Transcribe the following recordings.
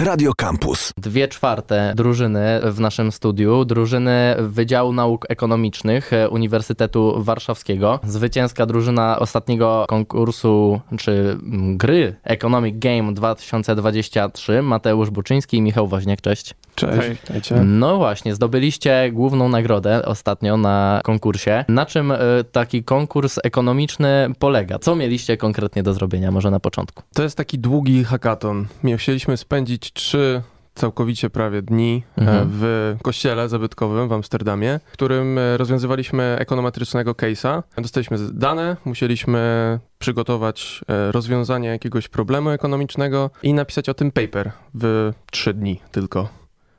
Radio Campus. Dwie czwarte drużyny w naszym studiu, drużyny Wydziału Nauk Ekonomicznych Uniwersytetu Warszawskiego. Zwycięska drużyna ostatniego konkursu czy mm, gry Economic Game 2023 Mateusz Buczyński i Michał Woźniak. Cześć. Cześć. No właśnie, zdobyliście główną nagrodę ostatnio na konkursie. Na czym y, taki konkurs ekonomiczny polega? Co mieliście konkretnie do zrobienia może na początku? To jest taki długi hackathon. Chcieliśmy spędzić trzy całkowicie prawie dni e, mhm. w kościele zabytkowym w Amsterdamie, w którym e, rozwiązywaliśmy ekonometrycznego case'a. Dostaliśmy dane, musieliśmy przygotować e, rozwiązanie jakiegoś problemu ekonomicznego i napisać o tym paper w trzy dni tylko.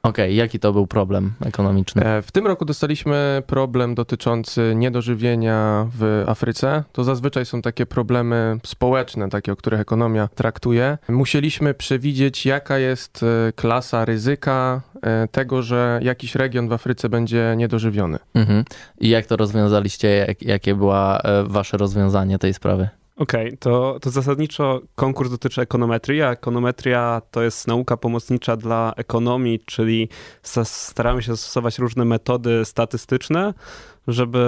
Okej, okay, jaki to był problem ekonomiczny? E, w tym roku dostaliśmy problem dotyczący niedożywienia w Afryce. To zazwyczaj są takie problemy społeczne, takie, o których ekonomia traktuje. Musieliśmy przewidzieć, jaka jest e, klasa ryzyka e, tego, że jakiś region w Afryce będzie niedożywiony. Mhm. I jak to rozwiązaliście? jakie było wasze rozwiązanie tej sprawy? Okej, okay, to, to zasadniczo konkurs dotyczy ekonometrii, a ekonometria to jest nauka pomocnicza dla ekonomii, czyli staramy się stosować różne metody statystyczne, żeby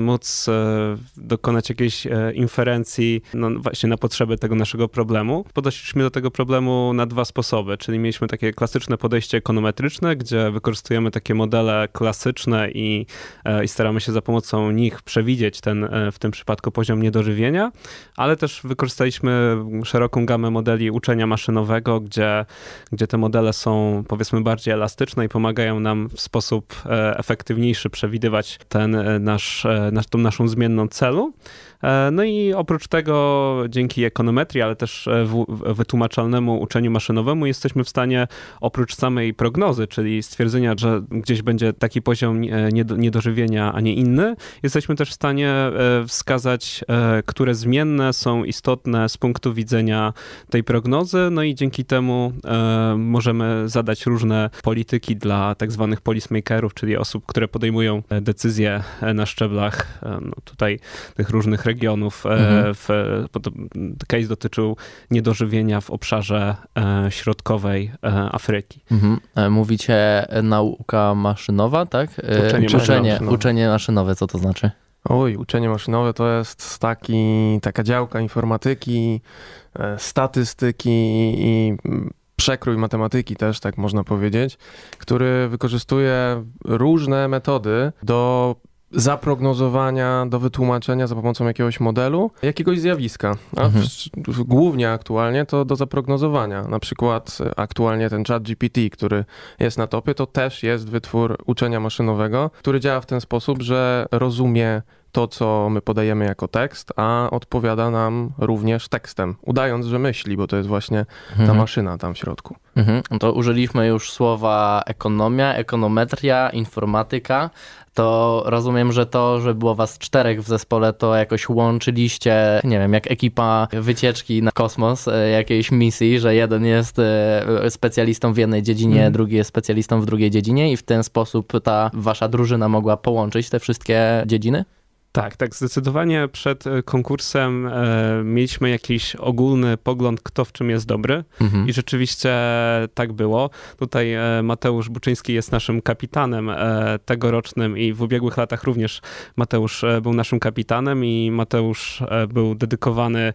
móc e, dokonać jakiejś e, inferencji no właśnie na potrzeby tego naszego problemu. Podeszliśmy do tego problemu na dwa sposoby, czyli mieliśmy takie klasyczne podejście ekonometryczne, gdzie wykorzystujemy takie modele klasyczne i, e, i staramy się za pomocą nich przewidzieć ten w tym przypadku poziom niedożywienia, ale też wykorzystaliśmy szeroką gamę modeli uczenia maszynowego, gdzie, gdzie te modele są powiedzmy bardziej elastyczne i pomagają nam w sposób efektywniejszy przewidywać ten E, nasz, e, nasz, tą naszą zmienną celu, E, no i oprócz tego, dzięki ekonometrii, ale też e, wytłumaczalnemu uczeniu maszynowemu, jesteśmy w stanie oprócz samej prognozy, czyli stwierdzenia, że gdzieś będzie taki poziom e, niedożywienia, a nie inny, jesteśmy też w stanie wskazać, które zmienne są istotne z punktu widzenia tej prognozy, no i dzięki temu możemy zadać różne polityki dla tak zwanych policymakerów, czyli osób, które podejmują decyzje na szczeblach no tutaj tych różnych regionów. E, mhm. W, case dotyczył niedożywienia w obszarze e, środkowej e, Afryki. Mhm. Mówicie nauka maszynowa, tak? Uczenie, uczenie, maszynowe. uczenie maszynowe, co to znaczy? Oj, uczenie maszynowe to jest taki, taka działka informatyki, statystyki i przekrój matematyki też, tak można powiedzieć, który wykorzystuje różne metody do zaprognozowania, do wytłumaczenia za pomocą jakiegoś modelu, jakiegoś zjawiska. A mhm. w, w, głównie aktualnie to do zaprognozowania. Na przykład e, aktualnie ten chat GPT, który jest na topie, to też jest wytwór uczenia maszynowego, który działa w ten sposób, że rozumie to, co my podajemy jako tekst, a odpowiada nam również tekstem, udając, że myśli, bo to jest właśnie ta mhm. maszyna tam w środku. Mhm. To użyliśmy już słowa ekonomia, ekonometria, informatyka. To rozumiem, że to, że było was czterech w zespole, to jakoś łączyliście, nie wiem, jak ekipa wycieczki na kosmos, e, jakiejś misji, że jeden jest e, specjalistą w jednej dziedzinie, mhm. drugi jest specjalistą w drugiej dziedzinie i w ten sposób ta wasza drużyna mogła połączyć te wszystkie dziedziny? Tak, tak. Zdecydowanie przed e, konkursem e, mieliśmy jakiś ogólny pogląd, kto w czym jest dobry, mhm. i rzeczywiście tak było. Tutaj e, Mateusz Buczyński jest naszym kapitanem e, tegorocznym i w ubiegłych latach również Mateusz e, był naszym kapitanem, i Mateusz e, był dedykowany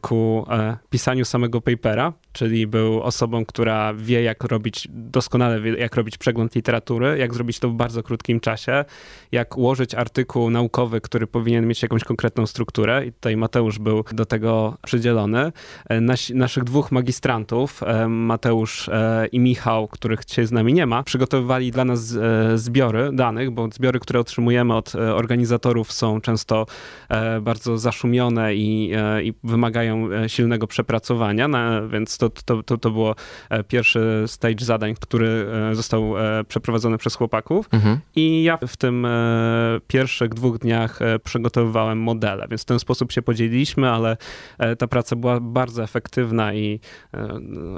ku pisaniu samego papera czyli był osobą, która wie, jak robić, doskonale wie, jak robić przegląd literatury, jak zrobić to w bardzo krótkim czasie, jak ułożyć artykuł naukowy, który powinien mieć jakąś konkretną strukturę. I tutaj Mateusz był do tego przydzielony. E, naszych dwóch magistrantów, e, Mateusz e, i Michał, których dzisiaj z nami nie ma, przygotowywali dla nas zbiory danych, bo zbiory, które otrzymujemy od organizatorów są często bardzo zaszumione i, i wymagają silnego przepracowania, na, więc to to, to, to, to było e, pierwszy stage zadań, który e, został e, przeprowadzony przez chłopaków. Mhm. I ja w tym pierwszych dwóch dniach przygotowywałem modele, więc w ten sposób się podzieliliśmy, ale ta praca była bardzo efektywna i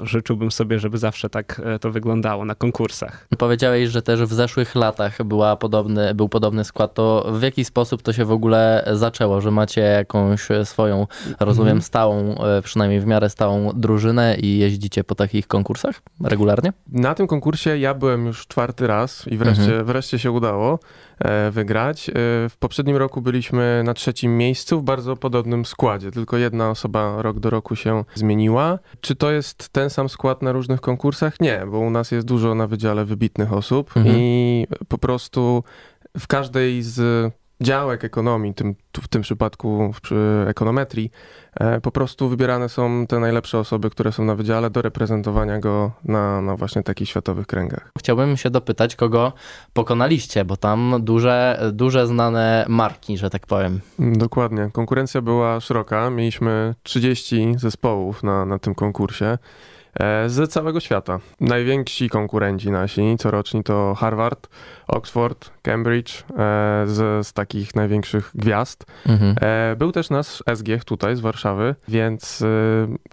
życzyłbym sobie, żeby zawsze tak to wyglądało na konkursach. Powiedziałeś, że też w zeszłych latach była podobny, był podobny skład. To w jaki sposób to się w ogóle zaczęło, że macie jakąś swoją, rozumiem, mhm. stałą, przynajmniej w miarę stałą drużynę i jeździcie po takich konkursach regularnie? Na tym konkursie ja byłem już czwarty raz i wreszcie, mhm. wreszcie się udało e, wygrać. E, w poprzednim roku byliśmy na trzecim miejscu w bardzo podobnym składzie, tylko jedna osoba rok do roku się zmieniła. Czy to jest ten sam skład na różnych konkursach? Nie, bo u nas jest dużo na wydziale wybitnych osób mhm. i po prostu w każdej z działek ekonomii, tym, w tym przypadku przy ekonometrii, e, po prostu wybierane są te najlepsze osoby, które są na wydziale do reprezentowania go na, na właśnie takich światowych kręgach. Chciałbym się dopytać, kogo pokonaliście, bo tam duże, duże znane marki, że tak powiem. Dokładnie. Konkurencja była szeroka. Mieliśmy 30 zespołów na, na tym konkursie. E, z całego świata. Najwięksi konkurenci nasi coroczni to Harvard, Oxford, Cambridge e, z, z takich największych gwiazd. Mhm. E, był też nasz SGH tutaj z Warszawy, więc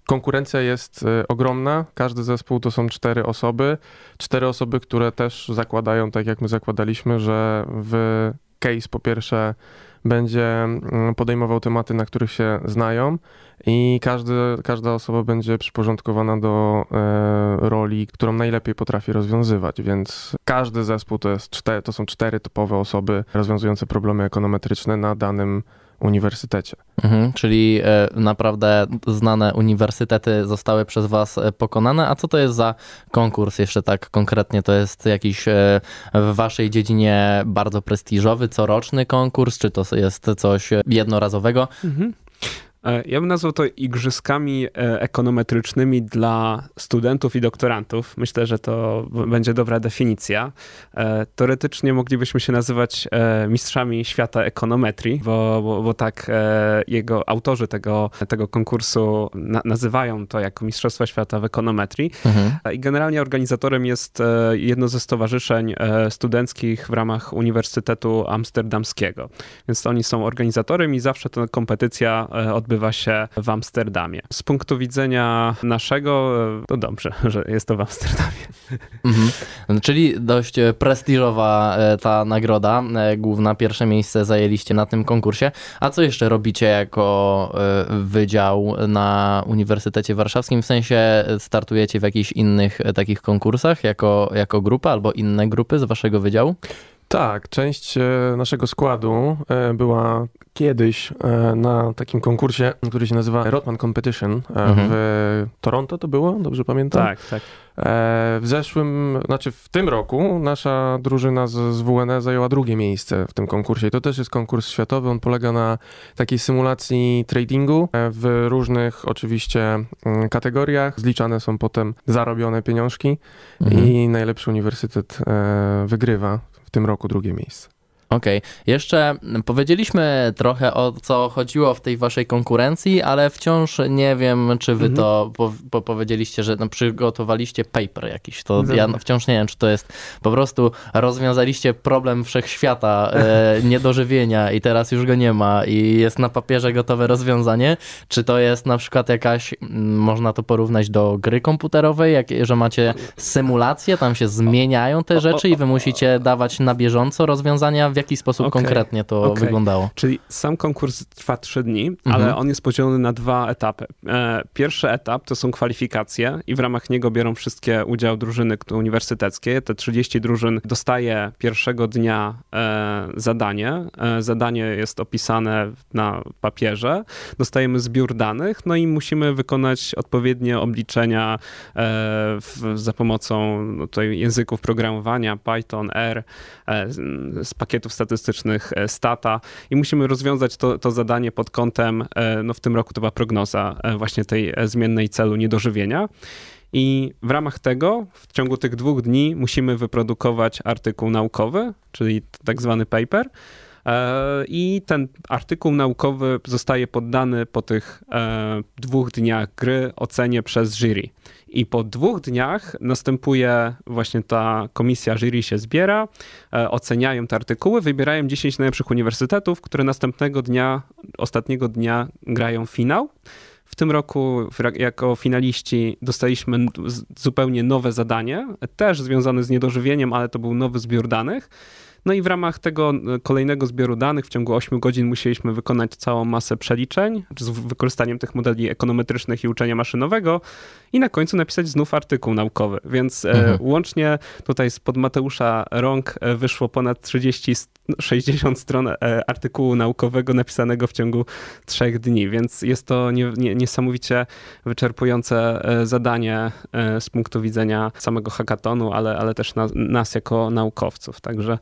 konkurencja jest ogromna. Każdy zespół to są cztery osoby. Cztery osoby, które też zakładają, tak jak my zakładaliśmy, że w case po pierwsze będzie mm, podejmował tematy, na których się znają i każdy, każda osoba będzie przyporządkowana do e, roli, którą najlepiej potrafi rozwiązywać, więc każdy zespół to, jest to są cztery typowe osoby rozwiązujące problemy ekonometryczne na danym uniwersytecie. Mhm, czyli e, naprawdę znane uniwersytety zostały przez Was e, pokonane. A co to jest za konkurs jeszcze tak konkretnie? To jest jakiś e, w Waszej dziedzinie bardzo prestiżowy, coroczny konkurs, czy to jest coś jednorazowego? Mhm. E, ja bym nazwał to igrzyskami e, ekonometrycznymi dla studentów i doktorantów. Myślę, że to będzie dobra definicja. E, teoretycznie moglibyśmy się nazywać mistrzami świata ekonometrii, bo, bo, bo tak jego autorzy tego, tego konkursu na, nazywają to jako Mistrzostwa Świata w Ekonometrii. Mhm. I generalnie organizatorem jest jedno ze stowarzyszeń studenckich w ramach Uniwersytetu Amsterdamskiego. Więc oni są organizatorem i zawsze ta kompetycja odbywa odbywa się w Amsterdamie. Z punktu widzenia naszego, e, to dobrze, że jest to w Amsterdamie. Mhm. No, czyli dość e, prestiżowa e, ta nagroda, główna, pierwsze miejsce zajęliście na tym konkursie. A co jeszcze robicie jako wydział na Uniwersytecie Warszawskim? W sensie startujecie w jakichś innych takich konkursach jako, jako grupa albo inne grupy z waszego wydziału? Tak, część e, naszego składu e, była kiedyś e, na takim konkursie, który się nazywa Rotman Competition mhm. w Toronto to było, dobrze pamiętam? Tak, tak. W zeszłym, znaczy w tym roku nasza drużyna z, z WNE zajęła drugie miejsce w tym konkursie. I to też jest konkurs światowy. On polega na takiej symulacji tradingu w różnych oczywiście mm, kategoriach. Zliczane są potem zarobione pieniążki mhm. i najlepszy uniwersytet wygrywa tym roku drugie miejsce. Okej, okay. jeszcze powiedzieliśmy trochę o co chodziło w tej waszej konkurencji, ale wciąż nie wiem, czy wy mhm. to po, po powiedzieliście, że no, przygotowaliście paper jakiś. To ja no, wciąż nie wiem, czy to jest po prostu rozwiązaliście problem wszechświata, e, niedożywienia i teraz już go nie ma i jest na papierze gotowe rozwiązanie. Czy to jest na przykład jakaś, można to porównać do gry komputerowej, jak, że macie symulacje, tam się zmieniają te rzeczy i wy musicie dawać na bieżąco rozwiązania w jaki sposób okay. konkretnie to okay. wyglądało. Czyli sam konkurs trwa trzy dni, mhm. ale on jest podzielony na dwa etapy. E, pierwszy etap to są kwalifikacje i w ramach niego biorą wszystkie udział drużyny uniwersyteckie. Te 30 drużyn dostaje pierwszego dnia e, zadanie. E, zadanie jest opisane na papierze. Dostajemy zbiór danych, no i musimy wykonać odpowiednie obliczenia w, za pomocą no, języków programowania Python, R z pakietu Statystycznych e, Stata i musimy rozwiązać to, to zadanie pod kątem, e, no w tym roku to była prognoza e, właśnie tej zmiennej celu niedożywienia. I w ramach tego w ciągu tych dwóch dni musimy wyprodukować artykuł naukowy, czyli tak zwany paper. I ten artykuł naukowy zostaje poddany po tych dwóch dniach gry ocenie przez jury. I po dwóch dniach następuje właśnie ta komisja jury się zbiera, e, oceniają te artykuły, wybierają 10 najlepszych uniwersytetów, które następnego dnia, ostatniego dnia grają finał. W tym roku jako finaliści dostaliśmy zupełnie nowe zadanie, też związane z niedożywieniem, ale to był nowy zbiór danych no i w ramach tego e, kolejnego zbioru danych w ciągu 8 godzin musieliśmy wykonać całą masę przeliczeń z wykorzystaniem tych modeli ekonometrycznych i uczenia maszynowego i na końcu napisać znów artykuł naukowy. Więc e, mhm. łącznie tutaj spod Mateusza Rąk e, wyszło ponad 30, 60 no, stron artykułu naukowego napisanego w ciągu trzech dni, więc jest to nie, nie, niesamowicie wyczerpujące zadanie z punktu widzenia samego hackatonu, ale, ale też nas, nas jako naukowców. Także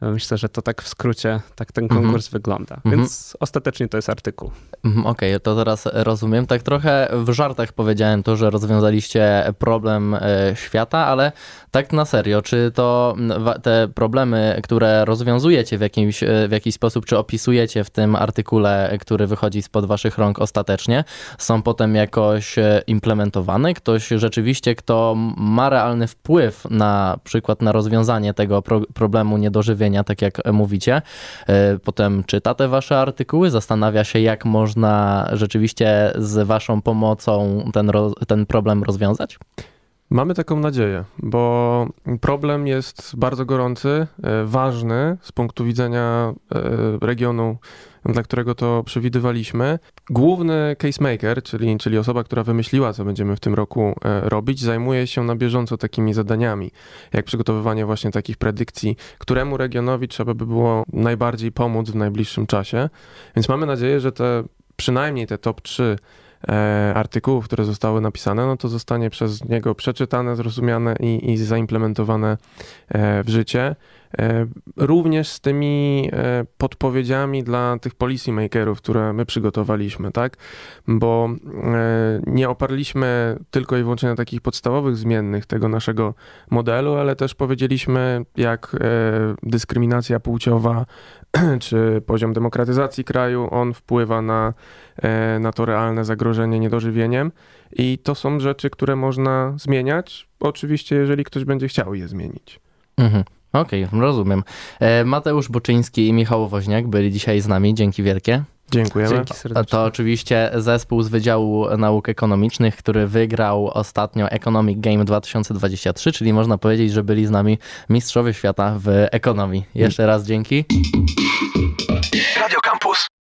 Myślę, że to tak w skrócie, tak ten mhm. konkurs mm -hmm. wygląda. Mhm. Więc mm -hmm. ostatecznie to jest artykuł. Mhm, okej, okay, to teraz rozumiem. Tak trochę w żartach powiedziałem to, że rozwiązaliście problem e, świata, ale tak na serio, czy to te problemy, które rozwiązujecie w, jakimś, e, w jakiś sposób, czy opisujecie w tym artykule, który wychodzi spod waszych rąk ostatecznie, są potem jakoś e, implementowane? Ktoś rzeczywiście, kto ma realny wpływ na przykład na rozwiązanie tego pro problemu niedożywienia, tak jak mówicie. E, potem czyta te wasze artykuły, zastanawia się, jak można rzeczywiście z waszą pomocą ten, ten problem rozwiązać? Mamy taką nadzieję, bo problem jest bardzo gorący, e, ważny z punktu widzenia e, regionu, dla którego to przewidywaliśmy. Główny casemaker, czyli, czyli osoba, która wymyśliła, co będziemy w tym roku e, robić, zajmuje się na bieżąco takimi zadaniami, jak przygotowywanie właśnie takich predykcji, któremu regionowi trzeba by było najbardziej pomóc w najbliższym czasie. Więc mamy nadzieję, że te przynajmniej te top 3 E, artykułów, które zostały napisane, no to zostanie przez niego przeczytane, zrozumiane i, i zaimplementowane e, w życie. E, również z tymi e, podpowiedziami dla tych policy makerów, które my przygotowaliśmy, tak? Bo e, nie oparliśmy tylko i wyłącznie na takich podstawowych zmiennych tego naszego modelu, ale też powiedzieliśmy, jak dyskryminacja płciowa czy poziom demokratyzacji kraju, on wpływa na, na to realne zagrożenie niedożywieniem. I to są rzeczy, które można zmieniać, oczywiście, jeżeli ktoś będzie chciał je zmienić. Mhm. Okej, okay, rozumiem. E, Mateusz Boczyński i Michał Woźniak byli dzisiaj z nami. Dzięki wielkie. Dziękujemy. Dzięki serdecznie. To oczywiście zespół z Wydziału Nauk Ekonomicznych, który wygrał ostatnio Economic Game 2023, czyli można powiedzieć, że byli z nami mistrzowie świata w ekonomii. Jeszcze raz dzięki.